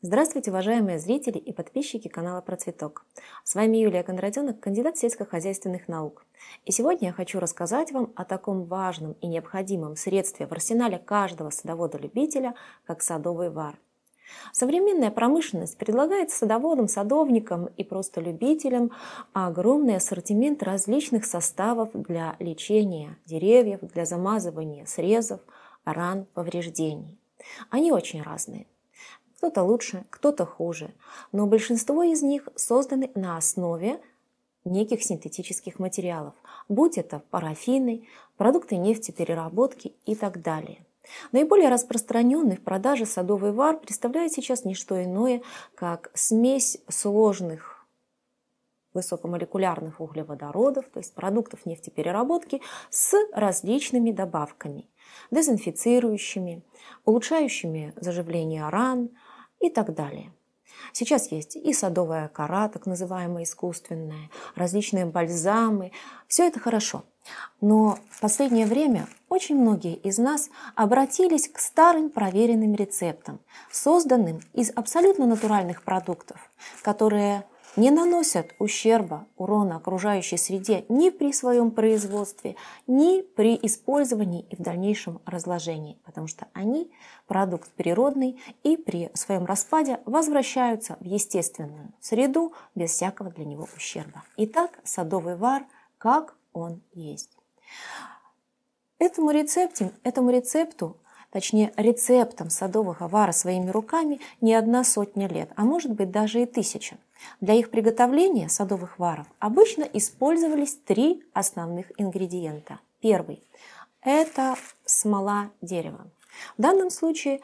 Здравствуйте, уважаемые зрители и подписчики канала Процветок. С вами Юлия Кондратенок, кандидат сельскохозяйственных наук. И сегодня я хочу рассказать вам о таком важном и необходимом средстве в арсенале каждого садовода-любителя, как садовый вар. Современная промышленность предлагает садоводам, садовникам и просто любителям огромный ассортимент различных составов для лечения деревьев, для замазывания срезов, ран, повреждений. Они очень разные – кто-то лучше, кто-то хуже, но большинство из них созданы на основе неких синтетических материалов, будь это парафины, продукты нефтепереработки и так далее. Наиболее распространенный в продаже садовый вар представляет сейчас не что иное, как смесь сложных высокомолекулярных углеводородов, то есть продуктов нефтепереработки, с различными добавками, дезинфицирующими, улучшающими заживление ран, и так далее. Сейчас есть и садовая кора, так называемая искусственная, различные бальзамы. Все это хорошо. Но в последнее время очень многие из нас обратились к старым проверенным рецептам, созданным из абсолютно натуральных продуктов, которые не наносят ущерба, урона окружающей среде ни при своем производстве, ни при использовании и в дальнейшем разложении, потому что они продукт природный и при своем распаде возвращаются в естественную среду без всякого для него ущерба. Итак, садовый вар, как он есть. Этому, рецепте, этому рецепту точнее рецептом садовых авара своими руками не одна сотня лет, а может быть даже и тысяча. Для их приготовления садовых варов обычно использовались три основных ингредиента. Первый – это смола дерева. В данном случае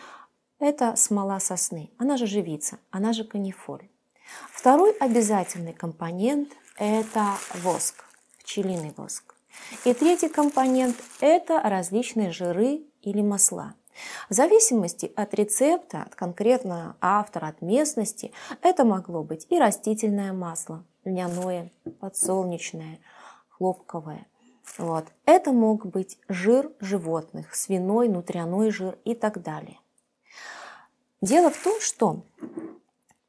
это смола сосны, она же живица, она же канифоль. Второй обязательный компонент – это воск, пчелиный воск. И третий компонент – это различные жиры или масла. В зависимости от рецепта, от конкретного автора, от местности, это могло быть и растительное масло, льняное, подсолнечное, хлопковое. Вот. Это мог быть жир животных, свиной, нутряной жир и так далее. Дело в том, что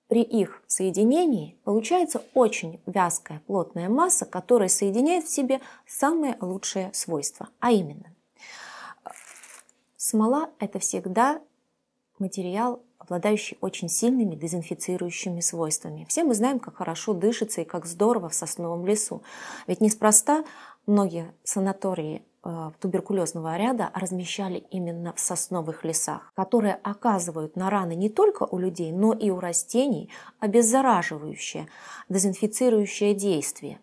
при их соединении получается очень вязкая плотная масса, которая соединяет в себе самые лучшие свойства, а именно Смола – это всегда материал, обладающий очень сильными дезинфицирующими свойствами. Все мы знаем, как хорошо дышится и как здорово в сосновом лесу. Ведь неспроста многие санатории э, туберкулезного ряда размещали именно в сосновых лесах, которые оказывают на раны не только у людей, но и у растений обеззараживающее, дезинфицирующее действие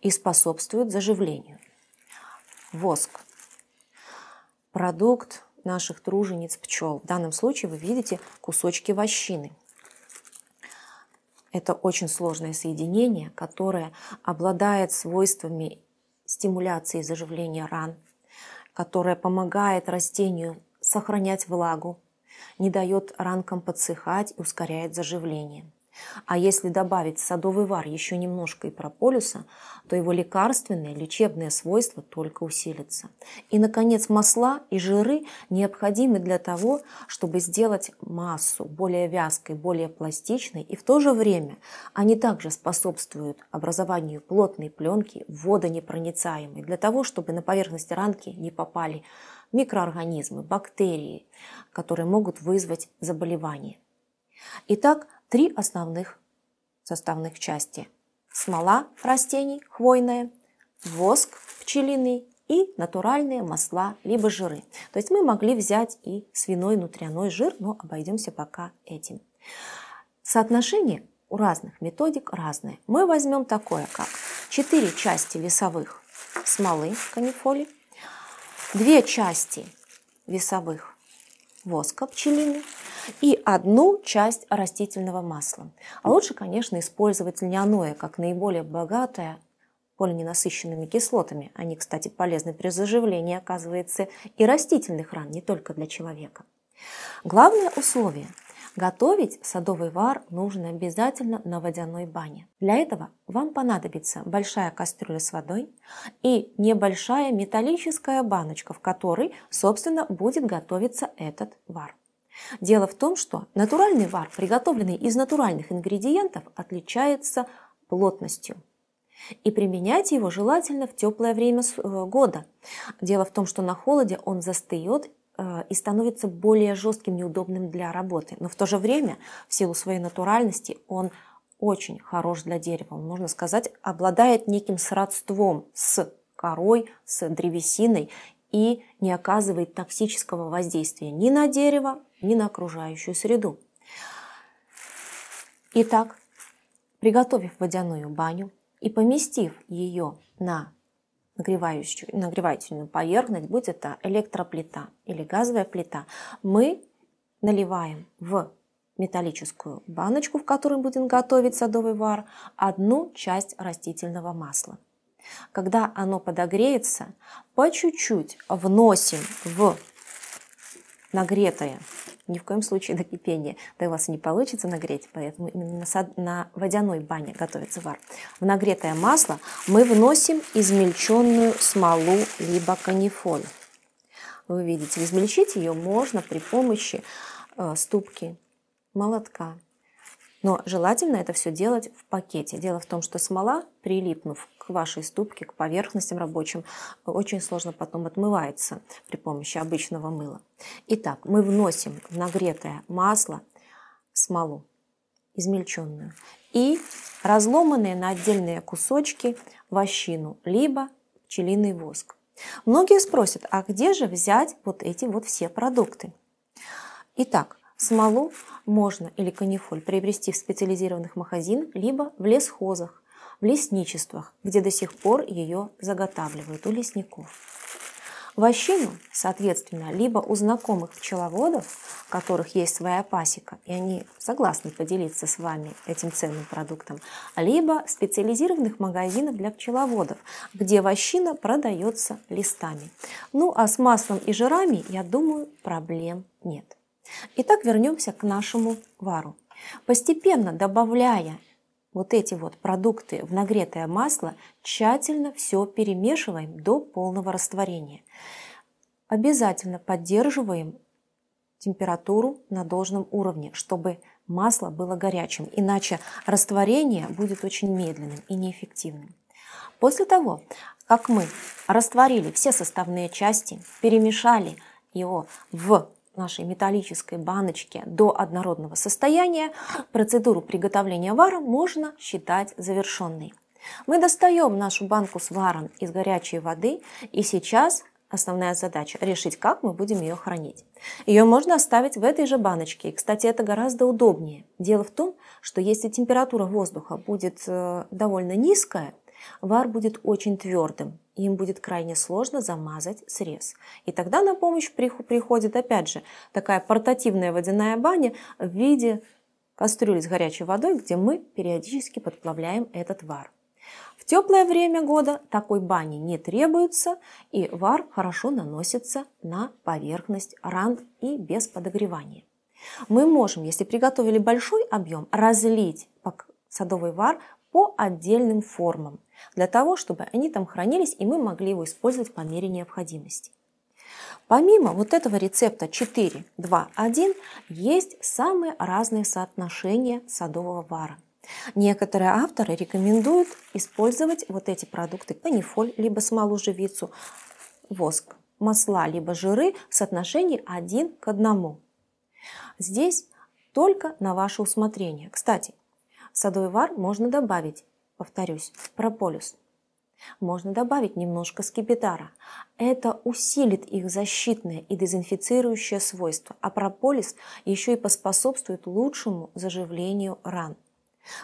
и способствуют заживлению. Воск. Продукт наших тружениц пчел. В данном случае вы видите кусочки вощины. Это очень сложное соединение, которое обладает свойствами стимуляции заживления ран, которое помогает растению сохранять влагу, не дает ранкам подсыхать и ускоряет заживление. А если добавить садовый вар еще немножко и прополиса, то его лекарственные, лечебные свойства только усилятся. И, наконец, масла и жиры необходимы для того, чтобы сделать массу более вязкой, более пластичной, и в то же время они также способствуют образованию плотной пленки, водонепроницаемой, для того, чтобы на поверхность ранки не попали микроорганизмы, бактерии, которые могут вызвать заболевания. Итак, три основных составных части. Смола растений хвойная, воск пчелиный и натуральные масла либо жиры. То есть мы могли взять и свиной нутряной жир, но обойдемся пока этим. Соотношение у разных методик разное. Мы возьмем такое, как 4 части весовых смолы канифоли, 2 части весовых воска пчелины и одну часть растительного масла. А лучше, конечно, использовать льняное, как наиболее богатое полиненасыщенными кислотами. Они, кстати, полезны при заживлении, оказывается, и растительных ран, не только для человека. Главное условие – Готовить садовый вар нужно обязательно на водяной бане. Для этого вам понадобится большая кастрюля с водой и небольшая металлическая баночка, в которой, собственно, будет готовиться этот вар. Дело в том, что натуральный вар, приготовленный из натуральных ингредиентов, отличается плотностью. И применять его желательно в теплое время э, года. Дело в том, что на холоде он застает Э, и становится более жестким, неудобным для работы. Но в то же время, в силу своей натуральности, он очень хорош для дерева. Он, можно сказать, обладает неким сродством с корой, с древесиной и не оказывает токсического воздействия ни на дерево, ни на окружающую среду. Итак, приготовив водяную баню и поместив ее на нагревающую, нагревательную поверхность, будь это электроплита или газовая плита, мы наливаем в металлическую баночку, в которой будем готовить садовый вар, одну часть растительного масла. Когда оно подогреется, по чуть-чуть вносим в нагретое ни в коем случае до кипения. Да и у вас не получится нагреть, поэтому именно на водяной бане готовится вар. В нагретое масло мы вносим измельченную смолу либо канифоль. Вы видите, измельчить ее можно при помощи э, ступки, молотка. Но желательно это все делать в пакете. Дело в том, что смола, прилипнув к вашей ступке, к поверхностям рабочим, очень сложно потом отмывается при помощи обычного мыла. Итак, мы вносим в нагретое масло смолу измельченную и разломанные на отдельные кусочки вощину, либо пчелиный воск. Многие спросят, а где же взять вот эти вот все продукты? Итак, смолу можно или канифоль приобрести в специализированных магазинах, либо в лесхозах в лесничествах, где до сих пор ее заготавливают у лесников. Вощину, соответственно, либо у знакомых пчеловодов, у которых есть своя пасека, и они согласны поделиться с вами этим ценным продуктом, либо специализированных магазинов для пчеловодов, где вощина продается листами. Ну а с маслом и жирами, я думаю, проблем нет. Итак, вернемся к нашему вару. Постепенно добавляя вот эти вот продукты в нагретое масло, тщательно все перемешиваем до полного растворения. Обязательно поддерживаем температуру на должном уровне, чтобы масло было горячим, иначе растворение будет очень медленным и неэффективным. После того, как мы растворили все составные части, перемешали его в нашей металлической баночке до однородного состояния, процедуру приготовления вара можно считать завершенной. Мы достаем нашу банку с варом из горячей воды и сейчас основная задача – решить, как мы будем ее хранить. Ее можно оставить в этой же баночке. кстати, это гораздо удобнее. Дело в том, что если температура воздуха будет э, довольно низкая, Вар будет очень твердым, и им будет крайне сложно замазать срез. И тогда на помощь приходит, опять же, такая портативная водяная баня в виде кастрюли с горячей водой, где мы периодически подплавляем этот вар. В теплое время года такой бани не требуется, и вар хорошо наносится на поверхность ран и без подогревания. Мы можем, если приготовили большой объем, разлить садовый вар по отдельным формам, для того, чтобы они там хранились и мы могли его использовать по мере необходимости. Помимо вот этого рецепта 4, 2, 1 есть самые разные соотношения садового вара. Некоторые авторы рекомендуют использовать вот эти продукты панифоль либо смолу живицу, воск, масла, либо жиры в соотношении 1 к 1. Здесь только на ваше усмотрение. Кстати, Садовый вар можно добавить, повторюсь, прополис. Можно добавить немножко скипетара. Это усилит их защитное и дезинфицирующее свойство, а прополис еще и поспособствует лучшему заживлению ран.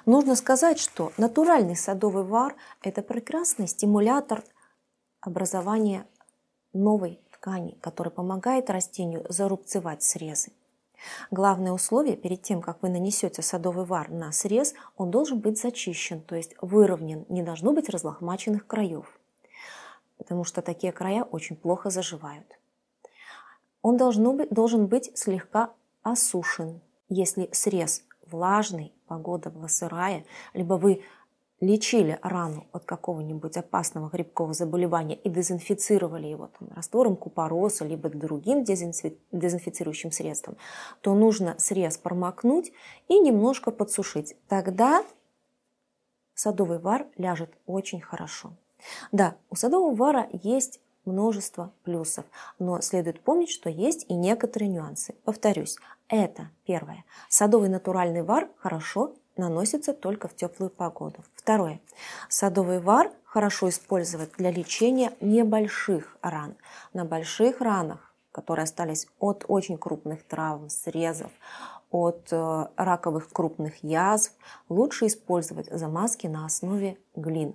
Нужно сказать, что натуральный садовый вар – это прекрасный стимулятор образования новой ткани, который помогает растению зарубцевать срезы. Главное условие перед тем, как вы нанесете садовый вар на срез, он должен быть зачищен, то есть выровнен, не должно быть разлохмаченных краев, потому что такие края очень плохо заживают. Он должно быть, должен быть слегка осушен. Если срез влажный, погода была сырая, либо вы лечили рану от какого-нибудь опасного грибкового заболевания и дезинфицировали его там, раствором купороса либо другим дезинфицирующим средством, то нужно срез промокнуть и немножко подсушить. Тогда садовый вар ляжет очень хорошо. Да, у садового вара есть множество плюсов, но следует помнить, что есть и некоторые нюансы. Повторюсь, это первое. Садовый натуральный вар хорошо наносится только в теплую погоду. Второе. Садовый вар хорошо использовать для лечения небольших ран. На больших ранах, которые остались от очень крупных травм, срезов, от э, раковых крупных язв, лучше использовать замазки на основе глин.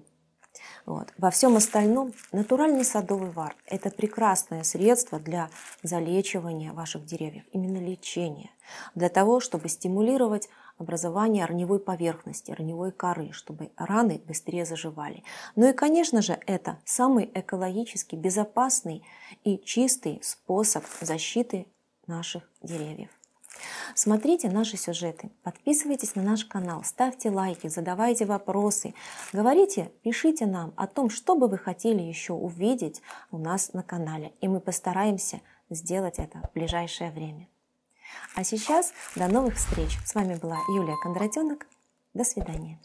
Вот. Во всем остальном натуральный садовый вар – это прекрасное средство для залечивания ваших деревьев, именно лечения, для того, чтобы стимулировать образование раневой поверхности, раневой коры, чтобы раны быстрее заживали. Ну и, конечно же, это самый экологически безопасный и чистый способ защиты наших деревьев. Смотрите наши сюжеты, подписывайтесь на наш канал, ставьте лайки, задавайте вопросы, говорите, пишите нам о том, что бы вы хотели еще увидеть у нас на канале, и мы постараемся сделать это в ближайшее время. А сейчас до новых встреч. С вами была Юлия Кондратенок. До свидания.